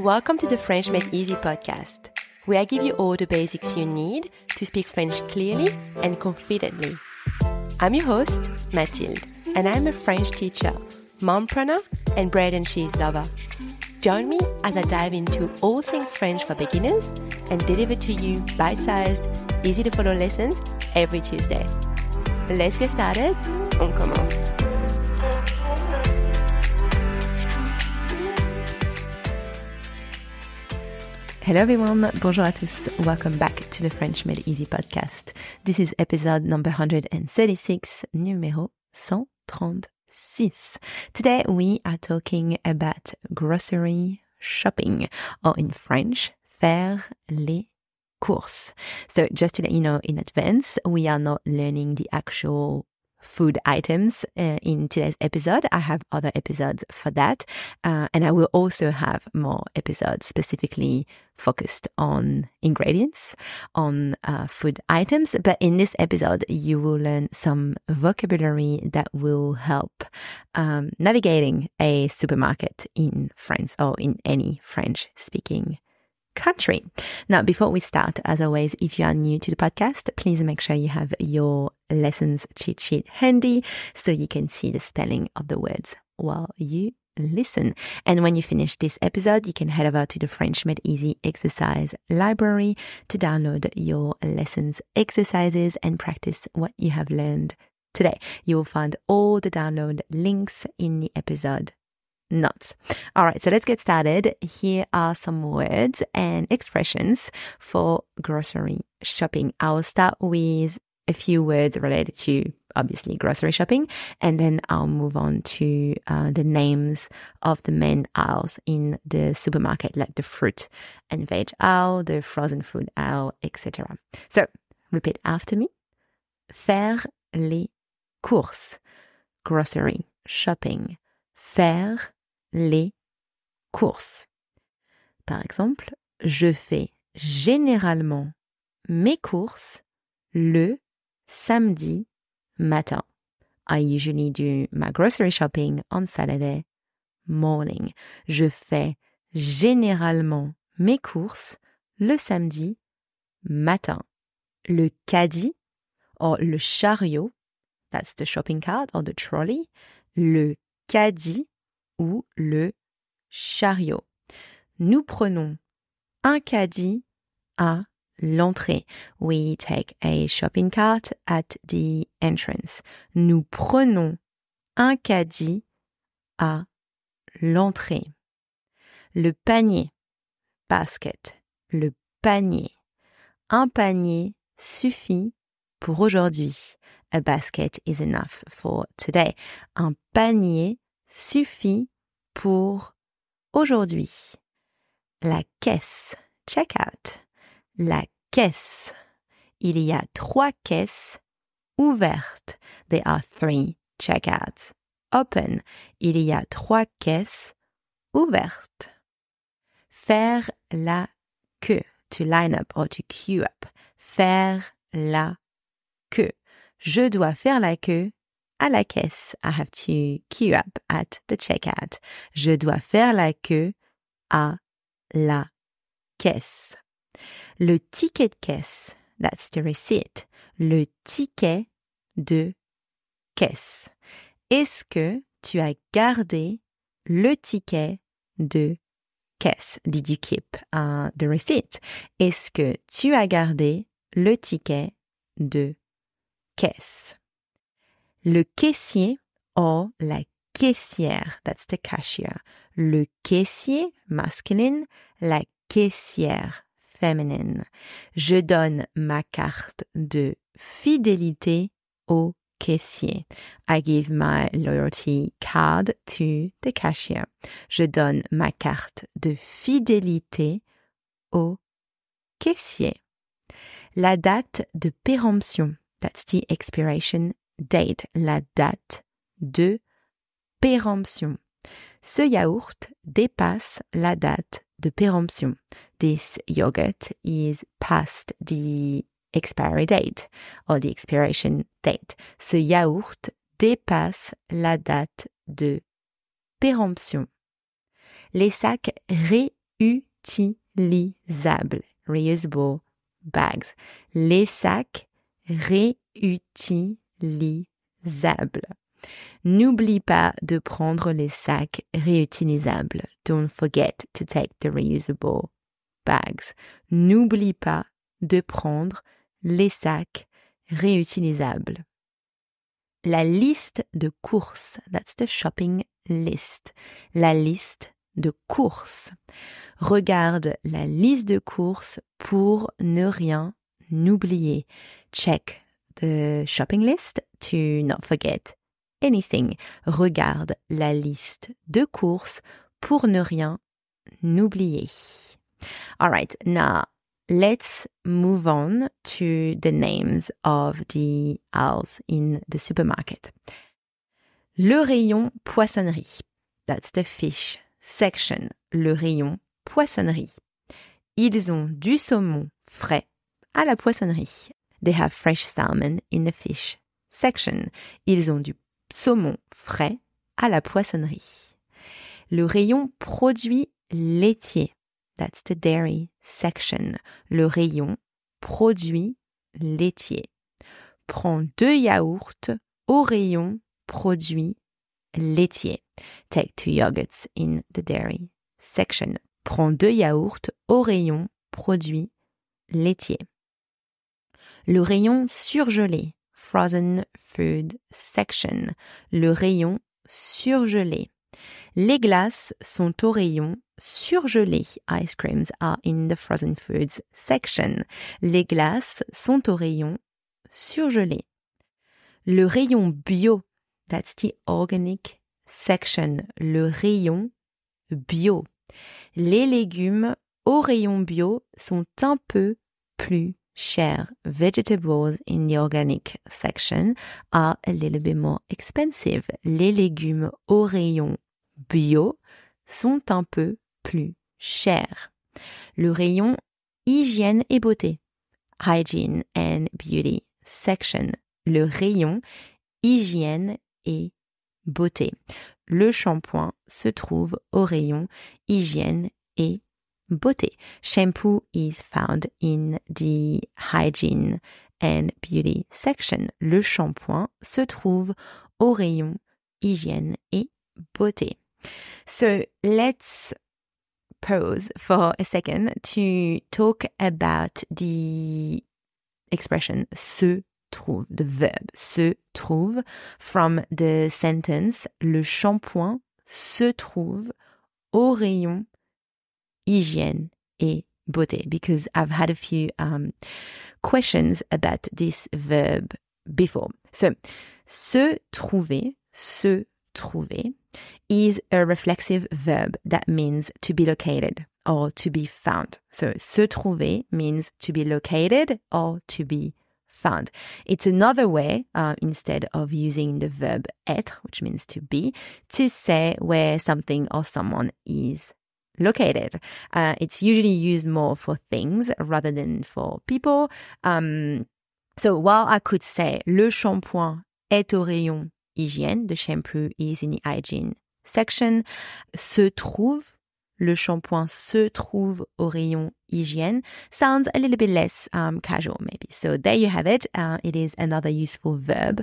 Welcome to the French Made Easy podcast, where I give you all the basics you need to speak French clearly and confidently. I'm your host, Mathilde, and I'm a French teacher, mompreneur, and bread and cheese lover. Join me as I dive into all things French for beginners and deliver to you bite sized, easy to follow lessons every Tuesday. Let's get started. On commence. Hello everyone, bonjour à tous. Welcome back to the French Made Easy podcast. This is episode number 136, numéro 136. Today we are talking about grocery shopping, or in French, faire les courses. So just to let you know in advance, we are not learning the actual food items uh, in today's episode. I have other episodes for that. Uh, and I will also have more episodes specifically focused on ingredients, on uh, food items. But in this episode, you will learn some vocabulary that will help um, navigating a supermarket in France or in any French speaking country. Now, before we start, as always, if you are new to the podcast, please make sure you have your lessons cheat sheet handy so you can see the spelling of the words while you listen. And when you finish this episode, you can head over to the French Made Easy exercise library to download your lessons, exercises, and practice what you have learned today. You will find all the download links in the episode nuts. All right, so let's get started. Here are some words and expressions for grocery shopping. I will start with a few words related to obviously grocery shopping. And then I'll move on to uh, the names of the main aisles in the supermarket, like the fruit and veg aisle, the frozen food aisle, etc. So repeat after me. Faire les courses. Grocery shopping. Faire les courses. Par exemple, je fais généralement mes courses le samedi matin. I usually do my grocery shopping on Saturday morning. Je fais généralement mes courses le samedi matin. Le caddie, or le chariot, that's the shopping cart or the trolley, le caddie ou le chariot. Nous prenons un caddie à l'entrée. We take a shopping cart at the entrance. Nous prenons un caddie à l'entrée. Le panier, basket, le panier. Un panier suffit pour aujourd'hui. A basket is enough for today. Un panier suffit pour aujourd'hui. La caisse, check out la caisse. Il y a trois caisses ouvertes. There are three checkouts open. Il y a trois caisses ouvertes. Faire la queue. To line up or to queue up. Faire la queue. Je dois faire la queue à la caisse. I have to queue up at the checkout. Je dois faire la queue à la caisse. Le ticket de caisse, that's the receipt, le ticket de caisse. Est-ce que tu as gardé le ticket de caisse? Did you keep uh, the receipt? Est-ce que tu as gardé le ticket de caisse? Le caissier ou la caissière, that's the cashier. Le caissier masculine, la caissière je donne ma carte de fidélité au caissier. I give my loyalty card to the cashier. Je donne ma carte de fidélité au caissier. La date de péremption. That's the expiration date. La date de péremption. Ce yaourt dépasse la date de péremption. This yogurt is past the expiry date or the expiration date. Ce yaourt dépasse la date de péremption. Les sacs réutilisables, reusable bags. Les sacs réutilisables. N'oublie pas de prendre les sacs réutilisables. Don't forget to take the reusable bags. N'oublie pas de prendre les sacs réutilisables. La liste de courses. That's the shopping list. La liste de courses. Regarde la liste de courses pour ne rien oublier. Check the shopping list to not forget anything. Regarde la liste de courses pour ne rien oublier. All right, now let's move on to the names of the aisles in the supermarket. Le rayon poissonnerie. That's the fish section. Le rayon poissonnerie. Ils ont du saumon frais à la poissonnerie. They have fresh salmon in the fish section. Ils ont du saumon frais à la poissonnerie. Le rayon produit laitier. that's the dairy section, le rayon produit laitier. Prends deux yaourts au rayon produit laitier. Take two yogurts in the dairy section. Prends deux yaourts au rayon produit laitier. Le rayon surgelé, Frozen Food Section, le rayon surgelé. Les glaces sont au rayon surgelé. Ice creams are in the frozen foods section. Les glaces sont au rayon surgelé. Le rayon bio, that's the organic section. Le rayon bio. Les légumes au rayon bio sont un peu plus share vegetables in the organic section are a little bit more expensive. Les légumes au rayon bio sont un peu plus chers. Le rayon hygiène et beauté, hygiene and beauty section, le rayon hygiène et beauté. Le shampoing se trouve au rayon hygiène et beauty. Shampoo is found in the hygiene and beauty section. Le shampoing se trouve au rayon hygiène et beauté. So let's pause for a second to talk about the expression se trouve, the verb se trouve from the sentence le shampoing se trouve au rayon hygiene et beauté because I've had a few um, questions about this verb before. So, se trouver, se trouver is a reflexive verb that means to be located or to be found. So, se trouver means to be located or to be found. It's another way, uh, instead of using the verb être, which means to be, to say where something or someone is located. Uh, it's usually used more for things rather than for people. Um, so while I could say le shampoing est au rayon hygiène, the shampoo is in the hygiene section, se trouve le shampoing se trouve au rayon hygiène. Sounds a little bit less um, casual, maybe. So there you have it. Uh, it is another useful verb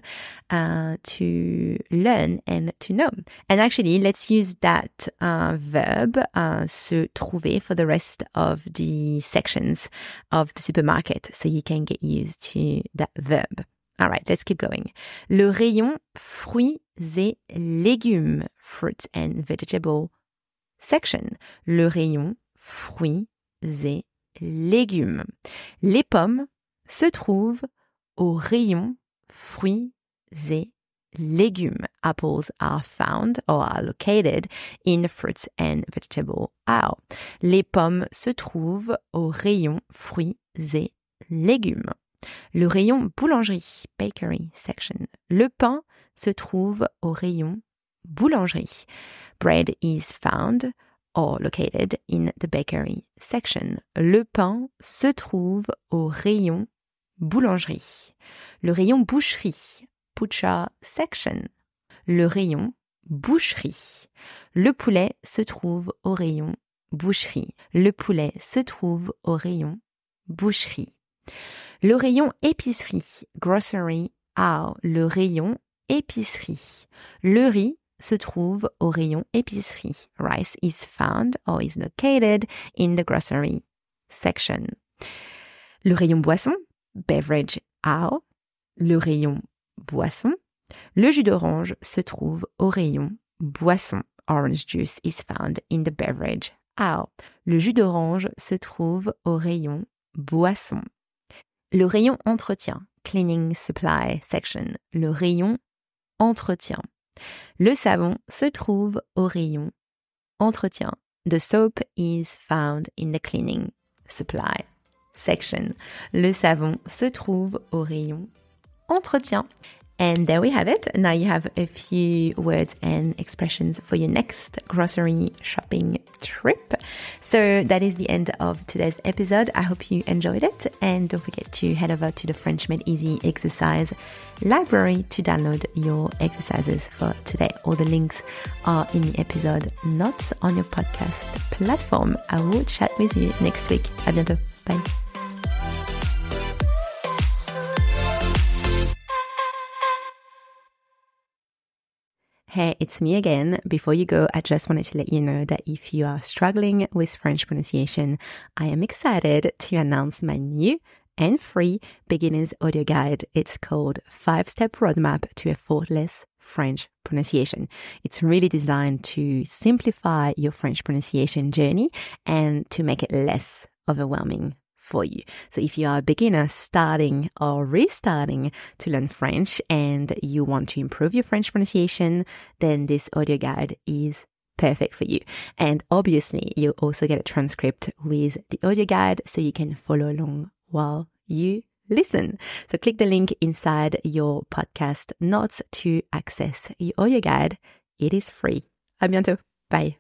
uh, to learn and to know. And actually, let's use that uh, verb, uh, se trouver, for the rest of the sections of the supermarket. So you can get used to that verb. All right, let's keep going. Le rayon fruits et légumes, fruits and vegetables section, le rayon fruits et légumes. Les pommes se trouvent au rayon fruits et légumes. Apples are found or are located in fruits and vegetables. aisle. Les pommes se trouvent au rayon fruits et légumes. Le rayon boulangerie, bakery section. Le pain se trouve au rayon boulangerie. Bread is found or located in the bakery section. Le pain se trouve au rayon boulangerie. Le rayon boucherie, butcher section. Le rayon boucherie. Le poulet se trouve au rayon boucherie. Le poulet se trouve au rayon boucherie. Le rayon épicerie, grocery, ah, le rayon épicerie. Le riz se trouve au rayon épicerie. Rice is found or is located in the grocery section. Le rayon boisson, beverage aisle. Le rayon boisson. Le jus d'orange se trouve au rayon boisson. Orange juice is found in the beverage aisle. Le jus d'orange se trouve au rayon boisson. Le rayon entretien, cleaning supply section. Le rayon entretien. Le savon se trouve au rayon entretien. The soap is found in the cleaning supply section. Le savon se trouve au rayon entretien. And there we have it. Now you have a few words and expressions for your next grocery shopping trip. So that is the end of today's episode. I hope you enjoyed it. And don't forget to head over to the French Made Easy exercise library to download your exercises for today. All the links are in the episode notes on your podcast platform. I will chat with you next week. À bientôt. Bye. Hey, it's me again. Before you go, I just wanted to let you know that if you are struggling with French pronunciation, I am excited to announce my new and free beginner's audio guide. It's called Five Step Roadmap to a Faultless French Pronunciation. It's really designed to simplify your French pronunciation journey and to make it less overwhelming for you. So if you are a beginner starting or restarting to learn French and you want to improve your French pronunciation, then this audio guide is perfect for you. And obviously you also get a transcript with the audio guide so you can follow along while you listen. So click the link inside your podcast notes to access your audio guide. It is free. À bientôt. Bye.